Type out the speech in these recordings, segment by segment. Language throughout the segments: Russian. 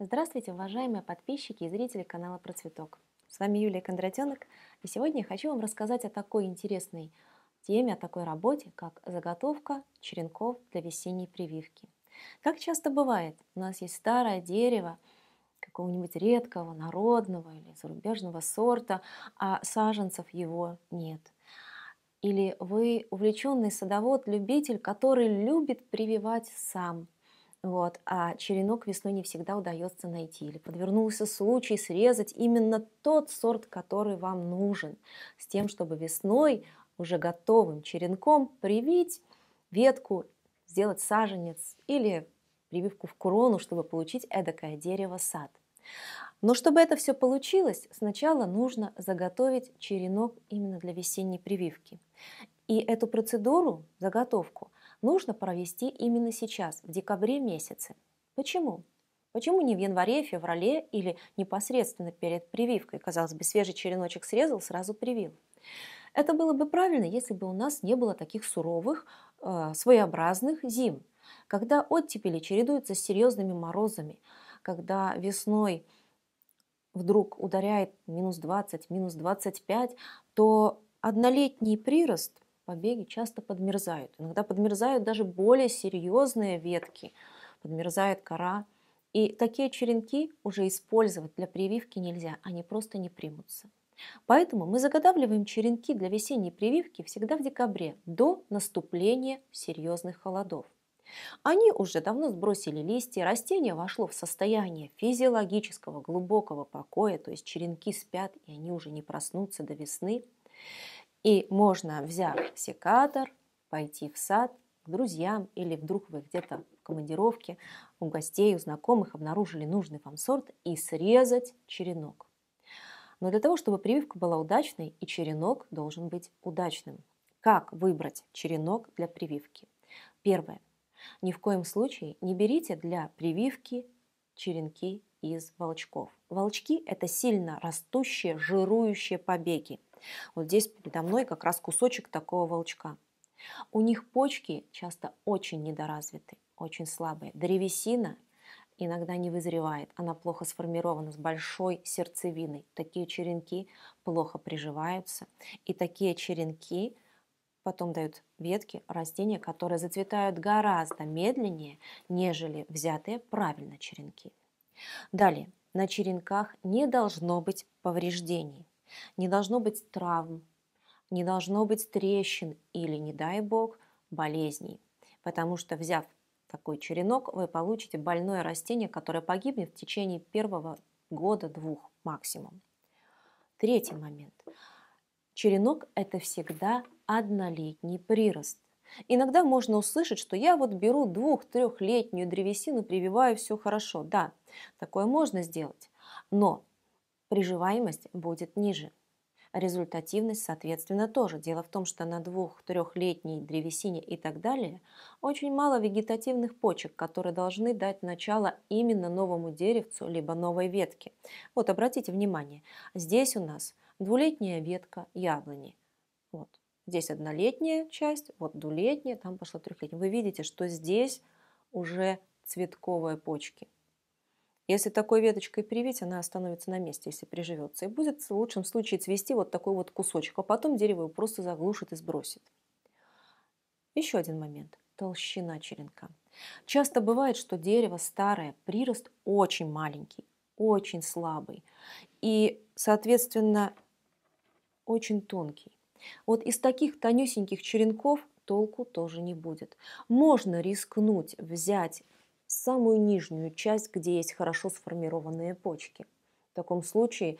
Здравствуйте, уважаемые подписчики и зрители канала Процветок. С вами Юлия Кондратенок, и сегодня я хочу вам рассказать о такой интересной теме, о такой работе, как заготовка черенков для весенней прививки. Как часто бывает, у нас есть старое дерево какого-нибудь редкого, народного или зарубежного сорта, а саженцев его нет. Или вы увлеченный садовод-любитель, который любит прививать сам – вот. А черенок весной не всегда удается найти. Или подвернулся случай срезать именно тот сорт, который вам нужен, с тем, чтобы весной уже готовым черенком привить ветку, сделать саженец или прививку в крону, чтобы получить эдакое дерево-сад. Но чтобы это все получилось, сначала нужно заготовить черенок именно для весенней прививки. И эту процедуру, заготовку, нужно провести именно сейчас, в декабре месяце. Почему? Почему не в январе, феврале или непосредственно перед прививкой? Казалось бы, свежий череночек срезал, сразу привил. Это было бы правильно, если бы у нас не было таких суровых, э, своеобразных зим, когда оттепели чередуются с серьезными морозами, когда весной вдруг ударяет минус 20, минус 25, то однолетний прирост – побеги часто подмерзают. Иногда подмерзают даже более серьезные ветки, подмерзает кора. И такие черенки уже использовать для прививки нельзя, они просто не примутся. Поэтому мы заготавливаем черенки для весенней прививки всегда в декабре, до наступления серьезных холодов. Они уже давно сбросили листья, растение вошло в состояние физиологического глубокого покоя, то есть черенки спят, и они уже не проснутся до весны. И можно, взяв секатор, пойти в сад к друзьям или вдруг вы где-то в командировке, у гостей, у знакомых обнаружили нужный вам сорт и срезать черенок. Но для того, чтобы прививка была удачной, и черенок должен быть удачным. Как выбрать черенок для прививки? Первое. Ни в коем случае не берите для прививки черенки из волчков. Волчки – это сильно растущие, жирующие побеги. Вот здесь передо мной как раз кусочек такого волчка. У них почки часто очень недоразвиты, очень слабые. Древесина иногда не вызревает, она плохо сформирована, с большой сердцевиной. Такие черенки плохо приживаются. И такие черенки потом дают ветки, растения, которые зацветают гораздо медленнее, нежели взятые правильно черенки. Далее, на черенках не должно быть повреждений. Не должно быть травм, не должно быть трещин или, не дай бог, болезней. Потому что, взяв такой черенок, вы получите больное растение, которое погибнет в течение первого года-двух максимум. Третий момент. Черенок – это всегда однолетний прирост. Иногда можно услышать, что я вот беру двух-трехлетнюю древесину, прививаю, все хорошо. Да, такое можно сделать. Но приживаемость будет ниже. Результативность, соответственно, тоже. Дело в том, что на двух-трехлетней древесине и так далее очень мало вегетативных почек, которые должны дать начало именно новому деревцу, либо новой ветке. Вот, обратите внимание, здесь у нас двулетняя ветка яблони. Вот. Здесь однолетняя часть, вот двулетняя, там пошла трехлетняя. Вы видите, что здесь уже цветковые почки – если такой веточкой привить, она остановится на месте, если приживется, и будет в лучшем случае цвести вот такой вот кусочек, а потом дерево его просто заглушит и сбросит. Еще один момент – толщина черенка. Часто бывает, что дерево старое, прирост очень маленький, очень слабый и, соответственно, очень тонкий. Вот из таких тонюсеньких черенков толку тоже не будет. Можно рискнуть взять в самую нижнюю часть, где есть хорошо сформированные почки. В таком случае,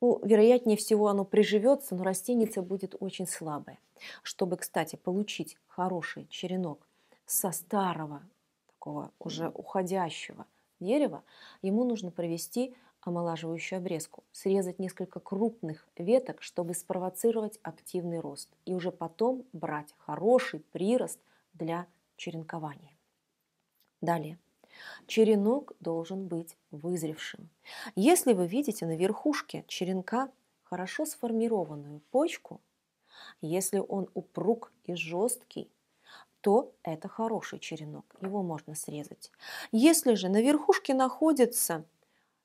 ну, вероятнее всего, оно приживется, но растение будет очень слабое. Чтобы, кстати, получить хороший черенок со старого, такого уже уходящего дерева, ему нужно провести омолаживающую обрезку, срезать несколько крупных веток, чтобы спровоцировать активный рост, и уже потом брать хороший прирост для черенкования. Далее. Черенок должен быть вызревшим. Если вы видите на верхушке черенка хорошо сформированную почку, если он упруг и жесткий, то это хороший черенок, его можно срезать. Если же на верхушке находится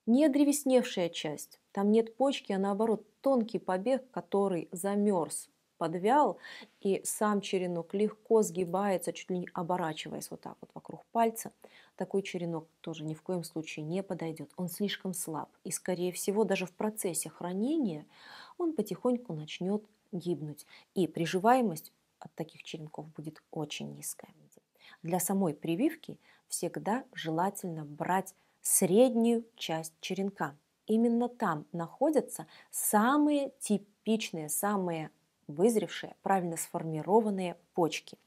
не древесневшая часть, там нет почки, а наоборот тонкий побег, который замерз подвял, и сам черенок легко сгибается, чуть ли не оборачиваясь вот так вот вокруг пальца, такой черенок тоже ни в коем случае не подойдет. Он слишком слаб, и, скорее всего, даже в процессе хранения он потихоньку начнет гибнуть, и приживаемость от таких черенков будет очень низкая. Для самой прививки всегда желательно брать среднюю часть черенка. Именно там находятся самые типичные, самые вызревшие, правильно сформированные почки.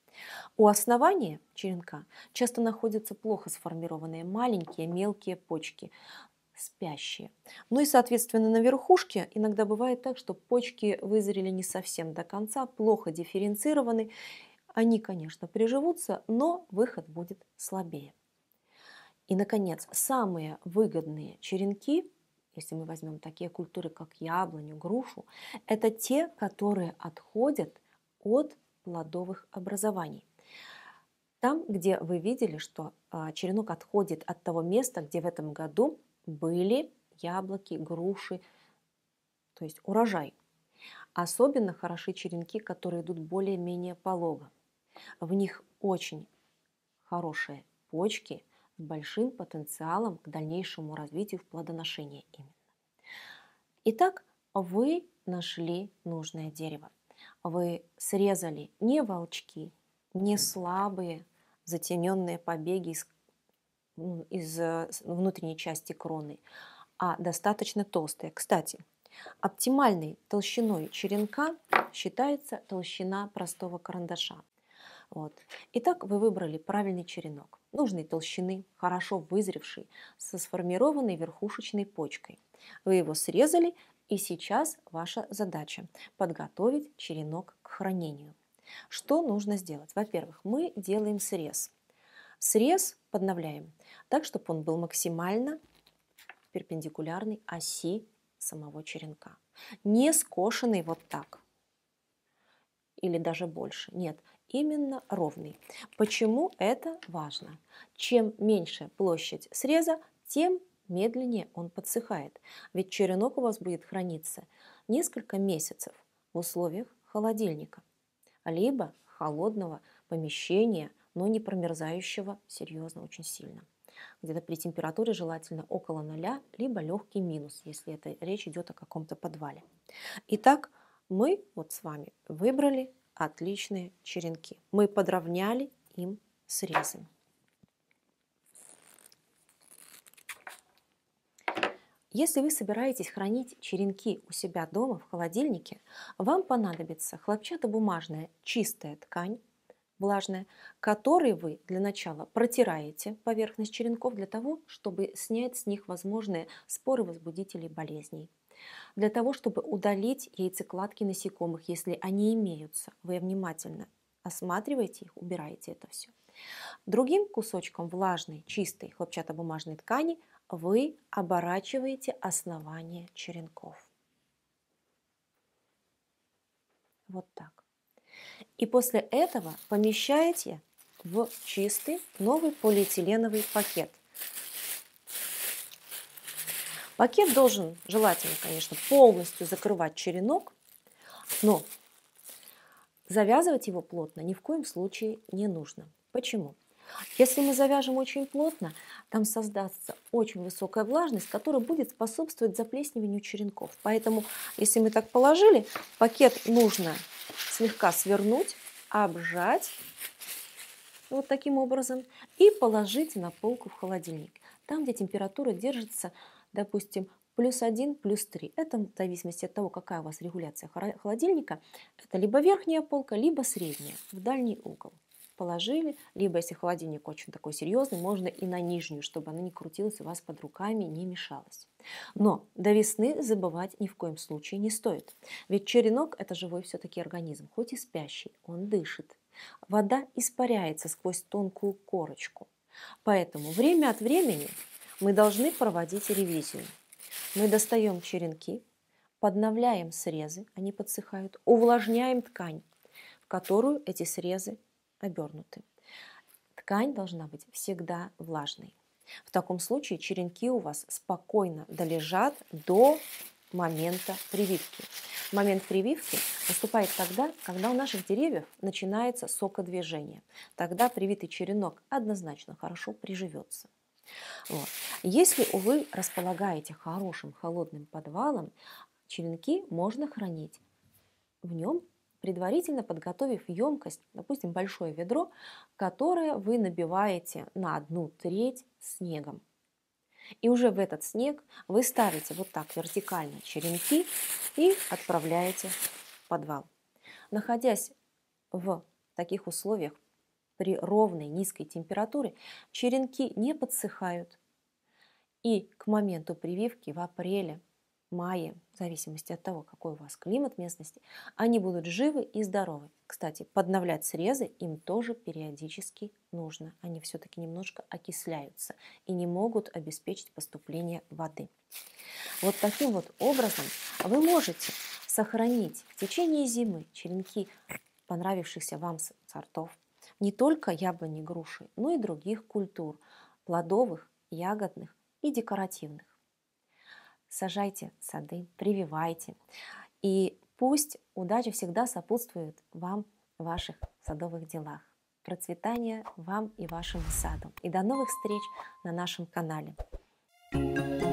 У основания черенка часто находятся плохо сформированные маленькие мелкие почки, спящие. Ну и, соответственно, на верхушке иногда бывает так, что почки вызрели не совсем до конца, плохо дифференцированы. Они, конечно, приживутся, но выход будет слабее. И, наконец, самые выгодные черенки если мы возьмем такие культуры, как яблоню, грушу, это те, которые отходят от плодовых образований. Там, где вы видели, что а, черенок отходит от того места, где в этом году были яблоки, груши, то есть урожай. Особенно хороши черенки, которые идут более-менее полого. В них очень хорошие почки, большим потенциалом к дальнейшему развитию в плодоношении именно. Итак, вы нашли нужное дерево. Вы срезали не волчки, не слабые затененные побеги из, ну, из э, внутренней части кроны, а достаточно толстые. Кстати, оптимальной толщиной черенка считается толщина простого карандаша. Вот. Итак, вы выбрали правильный черенок, нужной толщины, хорошо вызревший, со сформированной верхушечной почкой. Вы его срезали, и сейчас ваша задача – подготовить черенок к хранению. Что нужно сделать? Во-первых, мы делаем срез. Срез подновляем так, чтобы он был максимально перпендикулярный оси самого черенка. Не скошенный вот так или даже больше. Нет, именно ровный. Почему это важно? Чем меньше площадь среза, тем медленнее он подсыхает, ведь черенок у вас будет храниться несколько месяцев в условиях холодильника, либо холодного помещения, но не промерзающего серьезно очень сильно. Где-то при температуре желательно около нуля, либо легкий минус, если это речь идет о каком-то подвале. Итак, мы вот с вами выбрали отличные черенки. Мы подровняли им срезы. Если вы собираетесь хранить черенки у себя дома в холодильнике, вам понадобится хлопчатобумажная чистая ткань, влажная, которой вы для начала протираете поверхность черенков для того, чтобы снять с них возможные споры возбудителей болезней для того, чтобы удалить яйцекладки насекомых, если они имеются. Вы внимательно осматриваете их, убираете это все. Другим кусочком влажной, чистой хлопчатобумажной ткани вы оборачиваете основание черенков. Вот так. И после этого помещаете в чистый новый полиэтиленовый пакет. Пакет должен, желательно, конечно, полностью закрывать черенок, но завязывать его плотно ни в коем случае не нужно. Почему? Если мы завяжем очень плотно, там создастся очень высокая влажность, которая будет способствовать заплесневанию черенков. Поэтому, если мы так положили, пакет нужно слегка свернуть, обжать вот таким образом и положить на полку в холодильник. Там, где температура держится допустим, плюс 1, плюс 3. Это в зависимости от того, какая у вас регуляция холодильника. Это либо верхняя полка, либо средняя, в дальний угол положили, либо если холодильник очень такой серьезный, можно и на нижнюю, чтобы она не крутилась у вас под руками, не мешалась. Но до весны забывать ни в коем случае не стоит. Ведь черенок – это живой все-таки организм, хоть и спящий, он дышит. Вода испаряется сквозь тонкую корочку. Поэтому время от времени мы должны проводить ревизию. Мы достаем черенки, подновляем срезы, они подсыхают, увлажняем ткань, в которую эти срезы обернуты. Ткань должна быть всегда влажной. В таком случае черенки у вас спокойно долежат до момента прививки. Момент прививки наступает тогда, когда у наших деревьев начинается сокодвижение. Тогда привитый черенок однозначно хорошо приживется. Вот. Если вы располагаете хорошим холодным подвалом, черенки можно хранить в нем, предварительно подготовив емкость, допустим, большое ведро, которое вы набиваете на одну треть снегом. И уже в этот снег вы ставите вот так вертикально черенки и отправляете в подвал. Находясь в таких условиях при ровной низкой температуре, черенки не подсыхают, и к моменту прививки в апреле, мае, в зависимости от того, какой у вас климат местности, они будут живы и здоровы. Кстати, подновлять срезы им тоже периодически нужно. Они все-таки немножко окисляются и не могут обеспечить поступление воды. Вот таким вот образом вы можете сохранить в течение зимы черенки понравившихся вам сортов, не только яблони, груши, но и других культур, плодовых, ягодных, и декоративных. Сажайте сады, прививайте. И пусть удача всегда сопутствует вам в ваших садовых делах. Процветания вам и вашему саду. И до новых встреч на нашем канале. thank you